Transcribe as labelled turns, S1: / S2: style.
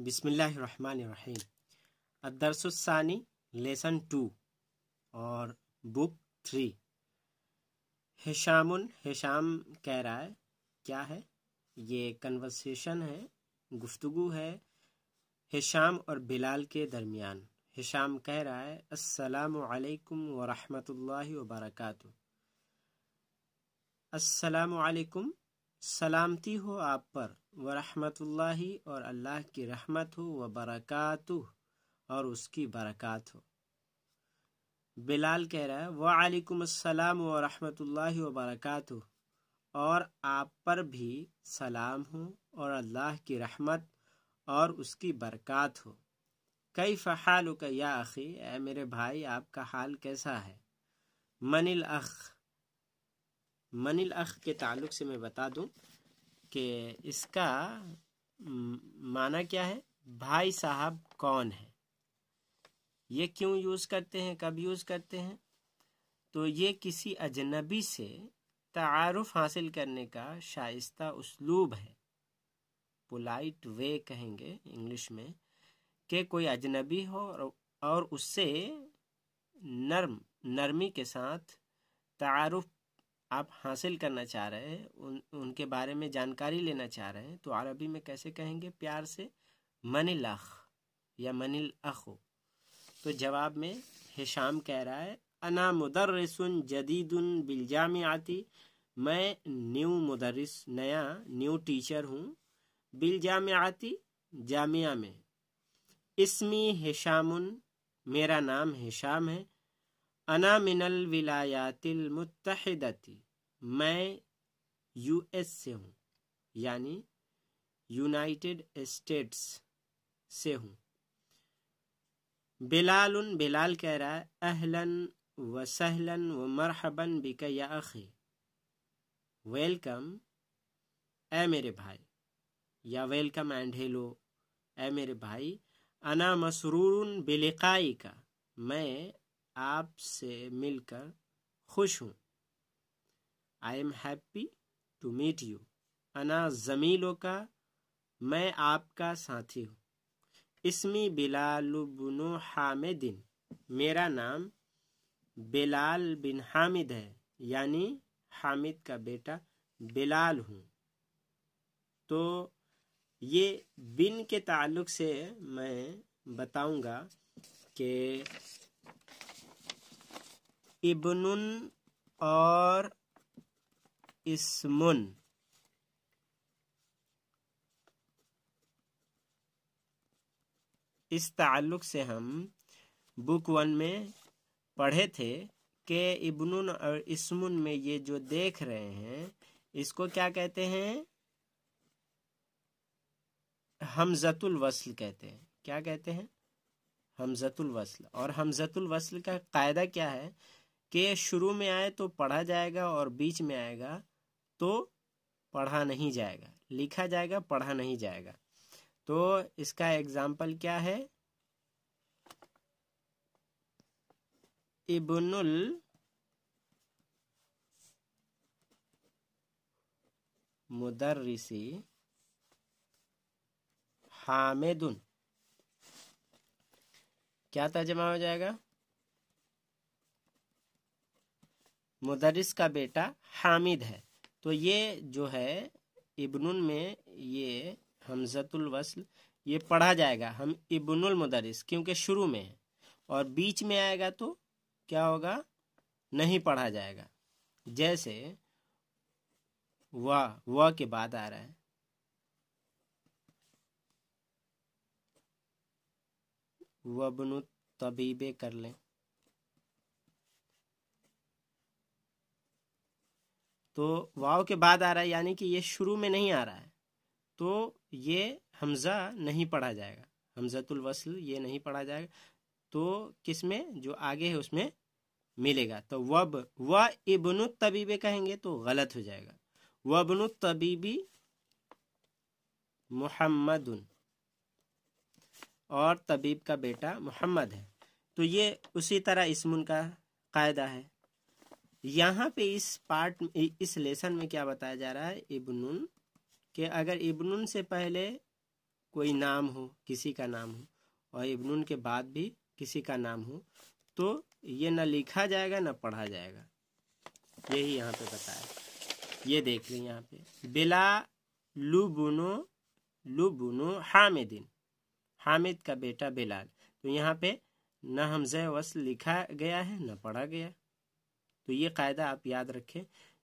S1: बिसमीम अदरसानी lesson two और बुक थ्री हिशामुन हिशाम कह रहा है क्या है ये कन्वर्सेशन है गुफ्तु है हिशाम और बिलाल के दरमियान हिशाम कह रहा है अस्सलाम वालेकुम व रहमतुल्लाहि व बरकातहू सलामती हो आप पर व रहमतुल्लाहि और अल्लाह की रहमत हो व बरक़ात और उसकी बरक़ात हो बिलाल कह रहा है वालेकुम अस्सलाम व रहमतुल्लाहि व बरक़ात और आप पर भी सलाम हो और अल्लाह की रहमत और उसकी बरक़ात हो कई फ़हाल या अखी ए मेरे भाई आपका हाल कैसा है मनिल अख मनिल अख के ताल्लुक से मैं बता दूं कि इसका माना क्या है भाई साहब कौन है ये क्यों यूज़ करते हैं कब यूज़ करते हैं तो ये किसी अजनबी से तारफ़ हासिल करने का शाइस्ता उसलूब है पोलाइट वे कहेंगे इंग्लिश में कि कोई अजनबी हो और उससे नर्म नरमी के साथ तारफ़ आप हासिल करना चाह रहे हैं उन उनके बारे में जानकारी लेना चाह रहे हैं तो अरबी में कैसे कहेंगे प्यार से मनिल अख या मनिल अखो तो जवाब में हिशाम कह रहा है अना मुदर्रसुन जदीदुन बिलजाम आती मैं न्यू मुदर्रस नया न्यू टीचर हूँ बिलजाम आती जामिया में इसमी हिशामुन मेरा नाम हिशाम है अना मिनल विलायातिल मुतहदती मैं यूएस से हूँ यानी यूनाइटेड स्टेट्स से हूँ बिलाल उन बिलाल कह रहा है अहलन व सहलन व मरहबन बिक या अखी वेलकम ए मेरे भाई या वेलकम एंड हेलो ए मेरे भाई अना मसरूर बिलिकाई का मैं आपसे मिलकर खुश हूँ I am happy to meet you अना जमीलों का मैं आपका साथी हूँ इसमी बिन हामिदिन मेरा नाम बिलाल बिन हामिद है यानी हामिद का बेटा बिलाल हूँ तो ये बिन के ताल्लुक से मैं बताऊंगा कि इब्नुन और इसमुन इस ताल्लुक से हम बुक वन में पढ़े थे कि इब्नुन और इसमुन में ये जो देख रहे हैं इसको क्या कहते हैं हमजतुल वसल कहते हैं क्या कहते हैं हमजतुल वसल और हमजतुल वसल का कायदा क्या है के शुरू में आए तो पढ़ा जाएगा और बीच में आएगा तो पढ़ा नहीं जाएगा लिखा जाएगा पढ़ा नहीं जाएगा तो इसका एग्जाम्पल क्या है इबनुल मुदर्रिसी हामिदुन क्या तर्जमा हो जाएगा मदरस का बेटा हामिद है तो ये जो है इबन में ये हमजतुल ये पढ़ा जाएगा हम इब्नुल क्योंकि शुरू में है और बीच में आएगा तो क्या होगा नहीं पढ़ा जाएगा जैसे वह वह के बाद आ रहा है वबनु तबीबे कर लें तो वाव के बाद आ रहा है यानी कि ये शुरू में नहीं आ रहा है तो ये हमज़ा नहीं पढ़ा जाएगा हमजतुल वसल ये नहीं पढ़ा जाएगा तो किस में जो आगे है उसमें मिलेगा तो वब व इबन तबीबे कहेंगे तो गलत हो जाएगा वबन तबीबी मोहम्मद और तबीब का बेटा मोहम्मद है तो ये उसी तरह इसमुन का कायदा है यहाँ पे इस पार्ट इस लेसन में क्या बताया जा रहा है इबनून के अगर इबनून से पहले कोई नाम हो किसी का नाम हो और इबनून के बाद भी किसी का नाम हो तो ये ना लिखा जाएगा ना पढ़ा जाएगा यही यहाँ पे बताया ये देख लें यहाँ पे बिला लुबुनो लुबुनो हामिदिन हामिद का बेटा बिलाल तो यहाँ पे न हमजे वस लिखा गया है ना पढ़ा गया तो ये कायदा आप याद रखें